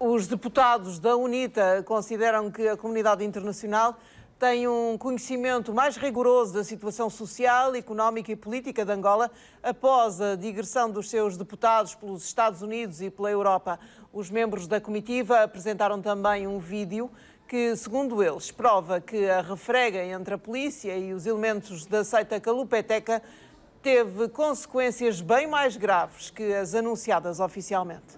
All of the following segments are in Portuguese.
Os deputados da UNITA consideram que a comunidade internacional tem um conhecimento mais rigoroso da situação social, económica e política de Angola após a digressão dos seus deputados pelos Estados Unidos e pela Europa. Os membros da comitiva apresentaram também um vídeo que, segundo eles, prova que a refrega entre a polícia e os elementos da seita calupeteca teve consequências bem mais graves que as anunciadas oficialmente.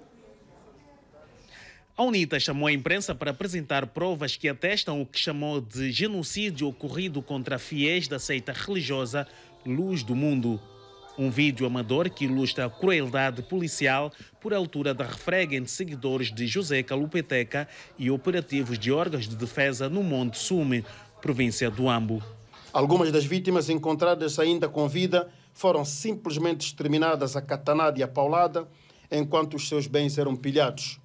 A UNITA chamou a imprensa para apresentar provas que atestam o que chamou de genocídio ocorrido contra fiéis da seita religiosa Luz do Mundo. Um vídeo amador que ilustra a crueldade policial por altura da refrega entre seguidores de José Calupeteca e operativos de órgãos de defesa no Monte Sume, província do Ambo. Algumas das vítimas encontradas ainda com vida foram simplesmente exterminadas a catanada e a paulada, enquanto os seus bens eram pilhados.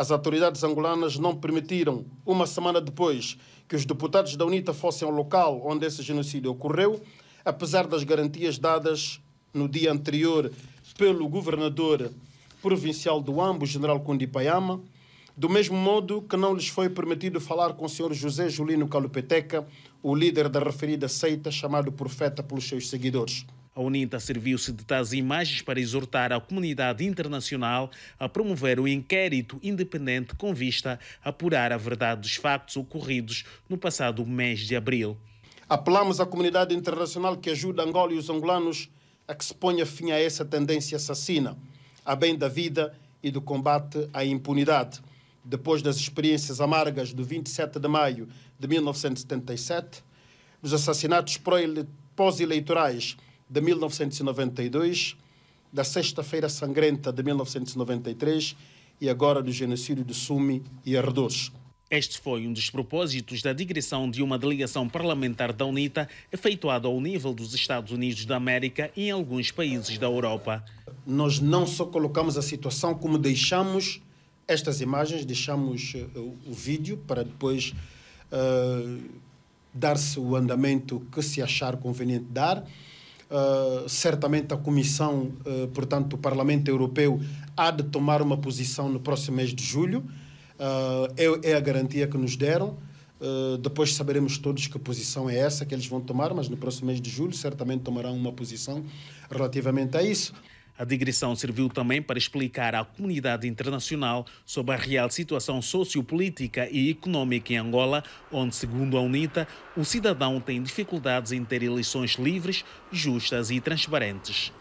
As autoridades angolanas não permitiram, uma semana depois, que os deputados da UNITA fossem ao local onde esse genocídio ocorreu, apesar das garantias dadas no dia anterior pelo governador provincial do Ambo, general Kundipayama, do mesmo modo que não lhes foi permitido falar com o senhor José Julino Calupeteca, o líder da referida seita chamado Profeta pelos seus seguidores. A UNITA serviu-se de tais imagens para exortar a comunidade internacional a promover o um inquérito independente com vista a apurar a verdade dos factos ocorridos no passado mês de abril. Apelamos à comunidade internacional que ajude Angola e os angolanos a que se ponha fim a essa tendência assassina, a bem da vida e do combate à impunidade. Depois das experiências amargas do 27 de maio de 1977, dos assassinatos pós-eleitorais de 1992, da Sexta-feira Sangrenta de 1993 e agora do genocídio de Sumi e Arredores. Este foi um dos propósitos da digressão de uma delegação parlamentar da UNITA, efetuada ao nível dos Estados Unidos da América e em alguns países da Europa. Nós não só colocamos a situação, como deixamos estas imagens, deixamos eh, o vídeo para depois uh, dar-se o andamento que se achar conveniente dar. Ah, certamente a Comissão, uh, portanto, o Parlamento Europeu, há de tomar uma posição no próximo mês de julho. Uh, é, é, a garantia que nos deram. depois saberemos todos que posição é essa que eles vão tomar, mas no próximo mês de julho certamente tomarão uma posição relativamente a isso. A digressão serviu também para explicar à comunidade internacional sobre a real situação sociopolítica e econômica em Angola, onde, segundo a UNITA, o cidadão tem dificuldades em ter eleições livres, justas e transparentes.